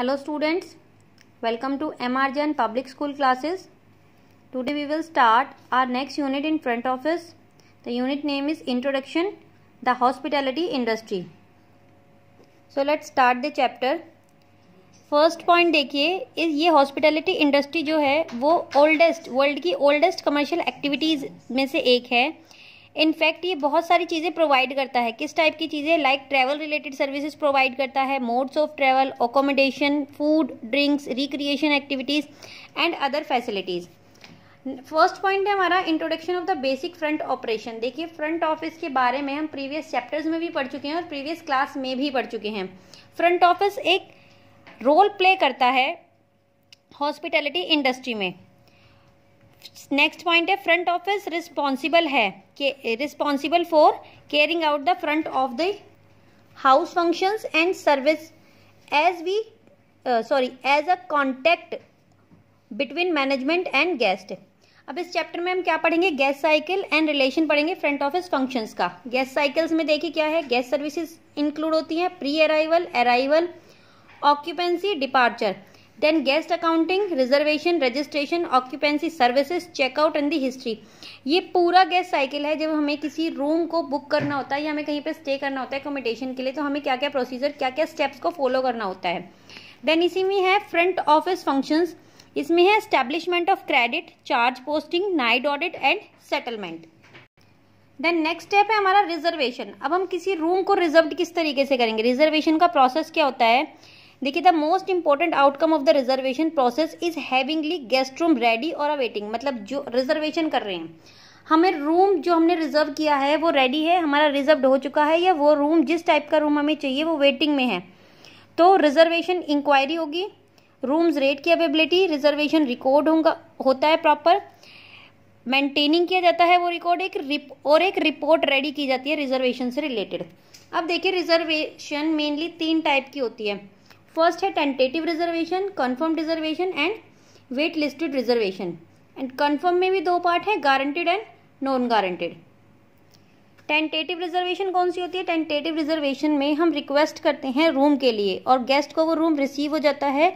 hello students welcome to M R Jain public school classes today we will start our next unit in front office the unit name is introduction the hospitality industry so let start the chapter first point देखिए इस ये hospitality industry जो है वो oldest world की oldest commercial activities में से एक है इनफैक्ट ये बहुत सारी चीज़ें प्रोवाइड करता है किस टाइप की चीज़ें like travel related services provide करता है modes of travel accommodation food drinks recreation activities and other facilities first point है हमारा introduction of the basic front operation देखिए फ्रंट ऑफिस के बारे में हम प्रीवियस चैप्टर्स में भी पढ़ चुके हैं और प्रीवियस क्लास में भी पढ़ चुके हैं फ्रंट ऑफिस एक रोल प्ले करता है हॉस्पिटैलिटी इंडस्ट्री में नेक्स्ट पॉइंट है फ्रंट ऑफिस रिस्पॉन्सिबल है responsible for carrying out the front of the house functions and service as we sorry as a contact between management and guest अब इस chapter में हम क्या पढ़ेंगे गैस साइकिल एंड रिलेशन पढ़ेंगे front office functions का guest cycles में देखिए क्या है गैस सर्विसेज इंक्लूड होती हैं pre arrival arrival occupancy departure then guest accounting reservation registration occupancy services checkout and the history ये पूरा गेस्ट साइकिल है जब हमें किसी रूम को बुक करना होता है या हमें कहीं पर स्टे करना होता है अकोमोडेशन के लिए तो हमें क्या क्या प्रोसीजर क्या क्या स्टेप्स को फॉलो करना होता है देन इसी में है फ्रंट ऑफिस फंक्शंस इसमें है establishment of credit charge posting night audit and settlement then next step है हमारा रिजर्वेशन अब हम किसी रूम को रिजर्व किस तरीके से करेंगे रिजर्वेशन का प्रोसेस क्या होता है देखिए the most important outcome of the reservation process is having guest room ready और अवेटिंग मतलब जो रिजर्वेशन कर रहे हैं हमें रूम जो हमने रिजर्व किया है वो रेडी है हमारा रिजर्व हो चुका है या वो रूम जिस टाइप का रूम हमें चाहिए वो वेटिंग में है तो रिजर्वेशन इंक्वायरी होगी रूम्स रेट की अवेबिलिटी रिजर्वेशन रिकॉर्ड होगा होता है प्रॉपर मेंटेनिंग किया जाता है वो रिकॉर्ड एक रिप और एक रिपोर्ट रेडी की जाती है रिजर्वेशन से रिलेटेड अब देखिए रिजर्वेशन मेनली तीन टाइप की होती है फर्स्ट है tentative reservation confirm reservation and wait listed reservation and confirm में भी दो पार्ट है guaranteed and non guaranteed tentative reservation कौन सी होती है टेंटेटिव रिजर्वेशन में हम रिक्वेस्ट करते हैं रूम के लिए और गेस्ट को वो रूम रिसीव हो जाता है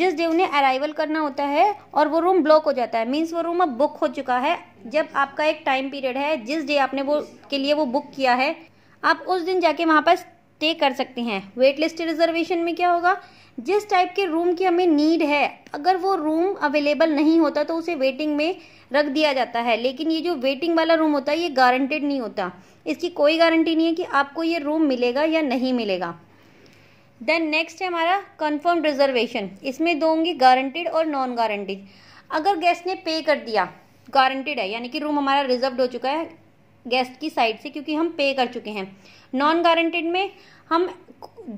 जिस डे उन्हें अराइवल करना होता है और वो रूम ब्लॉक हो जाता है मीन्स वो रूम अब बुक हो चुका है जब आपका एक टाइम पीरियड है जिस डे आपने वो के लिए वो बुक किया है आप उस दिन जाके वहाँ पर स्टे कर सकते हैं वेट लिस्ट रिजर्वेशन में क्या होगा जिस टाइप के रूम की हमें नीड है अगर वो रूम अवेलेबल नहीं होता तो उसे वेटिंग में रख दिया जाता है लेकिन ये जो वेटिंग वाला रूम होता है ये गारंटेड नहीं होता इसकी कोई गारंटी नहीं है कि आपको ये रूम मिलेगा या नहीं मिलेगा देन नेक्स्ट है हमारा कन्फर्म रिजर्वेशन इसमें दो होंगे गारंटेड और नॉन गारंटेड अगर गेस्ट ने पे कर दिया गारंटेड है यानी कि रूम हमारा रिजर्व हो चुका है गेस्ट की साइड से क्योंकि हम पे कर चुके हैं नॉन गारंटेड में हम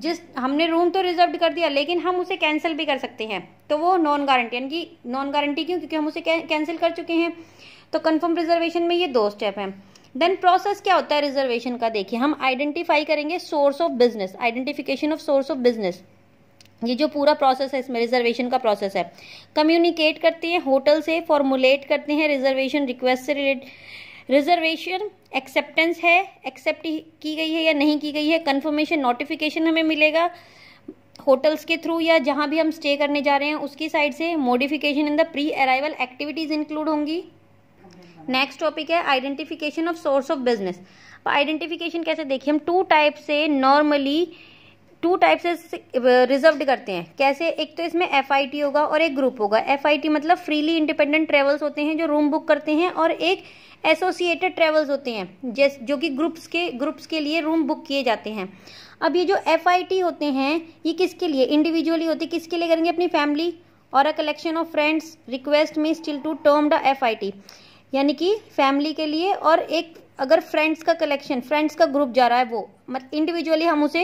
जिस हमने रूम तो रिजर्व कर दिया लेकिन हम उसे कैंसिल भी कर सकते हैं तो वो नॉन गारंटी यानी कि नॉन गारंटी क्यों क्योंकि हम उसे कैंसिल कर चुके हैं तो कंफर्म रिजर्वेशन में ये दो स्टेप हैं देन प्रोसेस क्या होता है रिजर्वेशन का देखिए हम आइडेंटिफाई करेंगे source of business identification of source of business ये जो पूरा प्रोसेस है इसमें रिजर्वेशन का प्रोसेस है कम्युनिकेट करते हैं होटल से फॉर्मुलेट करते हैं रिजर्वेशन रिक्वेस्ट से रिलेटेड रिजर्वेशन एक्सेप्टेंस है एक्सेप्ट की गई है या नहीं की गई है कन्फर्मेशन नोटिफिकेशन हमें मिलेगा होटल्स के थ्रू या जहाँ भी हम स्टे करने जा रहे हैं उसकी साइड से modification in the pre arrival activities include होंगी नेक्स्ट टॉपिक है identification of source of business identification कैसे देखिए हम टू टाइप से नॉर्मली टू टाइप से रिजर्व uh, करते हैं कैसे एक तो इसमें एफ होगा और एक ग्रुप होगा एफ मतलब फ्रीली इंडिपेंडेंट ट्रेवल्स होते हैं जो रूम बुक करते हैं और एक एसोसिएटेड ट्रेवल्स होते हैं जैस जो कि ग्रुप्स के ग्रुप्स के लिए रूम बुक किए जाते हैं अब ये जो एफ होते हैं ये किसके लिए इंडिविजुअली होते किसके लिए करेंगे अपनी फैमिली और a collection of friends request me still to term the F यानी कि फैमिली के लिए और एक अगर फ्रेंड्स का कलेक्शन फ्रेंड्स का ग्रुप जा रहा है वो मतलब इंडिविजुअली हम उसे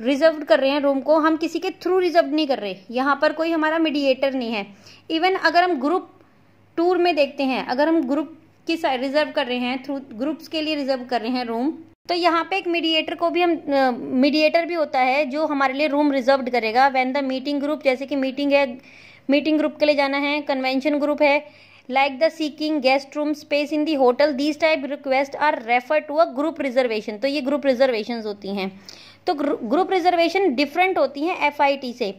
रिजर्व कर रहे हैं रूम को हम किसी के थ्रू रिजर्व नहीं कर रहे यहाँ पर कोई हमारा मीडिएटर नहीं है इवन अगर हम ग्रुप टूर में देखते हैं अगर हम ग्रुप की रिजर्व कर रहे हैं थ्रू ग्रुप्स के लिए रिजर्व कर रहे हैं रूम तो यहाँ पे एक मीडिएटर को भी हम मीडिएटर भी होता है जो हमारे लिए रूम रिजर्व करेगा वैन द मीटिंग ग्रुप जैसे कि मीटिंग है मीटिंग ग्रुप के लिए जाना है कन्वेंशन ग्रुप है like the seeking guest room space in the hotel these type request are refer to a group reservation तो ये ग्रुप रिजर्वेशन होती हैं तो ग्रुप रिजर्वेशन डिफरेंट होती हैं एफआईटी से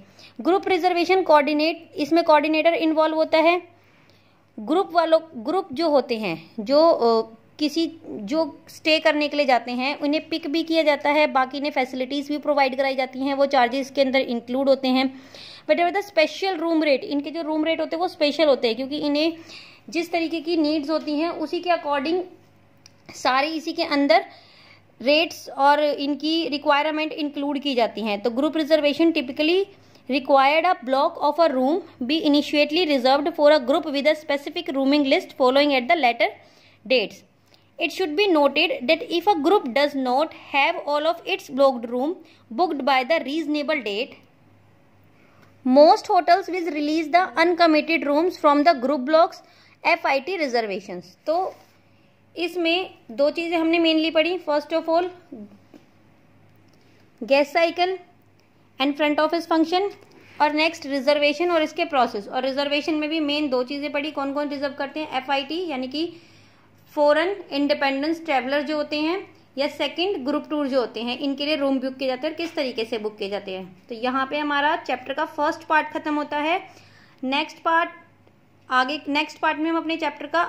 ग्रुप रिजर्वेशन कोऑर्डिनेट इसमें कोऑर्डिनेटर इन्वॉल्व होता है ग्रुप वालों ग्रुप जो होते हैं जो किसी जो स्टे करने के लिए जाते हैं उन्हें पिक भी किया जाता है बाकी ने फैसिलिटीज़ भी प्रोवाइड कराई जाती हैं वो चार्जेस के अंदर इंक्लूड होते हैं but ever the special room rate इनके जो रूम रेट होते हैं वो स्पेशल होते हैं क्योंकि इन्हें जिस तरीके की नीड्स होती हैं उसी के अकॉर्डिंग सारे इसी के अंदर रेट्स और इनकी रिक्वायरमेंट इंक्लूड की जाती हैं तो group reservation typically required a block of a room be initially reserve for a group with a specific rooming list following at the later dates it should be noted date if a group does not have all of its blocked room booked by the reasonable date most hotels will release the uncommitted rooms from the group blocks F I T reservation तो इसमें दो चीज़ें हमने mainly पढ़ी first of all guest cycle and front office function और next reservation और इसके process और रिजर्वेशन में भी मेन दो चीज़ें पढ़ी कौन कौन रिजर्व करते हैं एफआईटी यानी कि फॉरन इंडिपेंडेंस ट्रेवलर जो होते हैं या सेकंड ग्रुप टूर जो होते हैं इनके लिए रूम बुक किए जाते हैं और किस तरीके से बुक किए जाते हैं तो यहाँ पे हमारा चैप्टर का फर्स्ट पार्ट खत्म होता है नेक्स्ट पार्ट आगे नेक्स्ट पार्ट में हम अपने चैप्टर का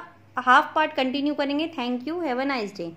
हाफ पार्ट कंटिन्यू करेंगे thank you have a nice day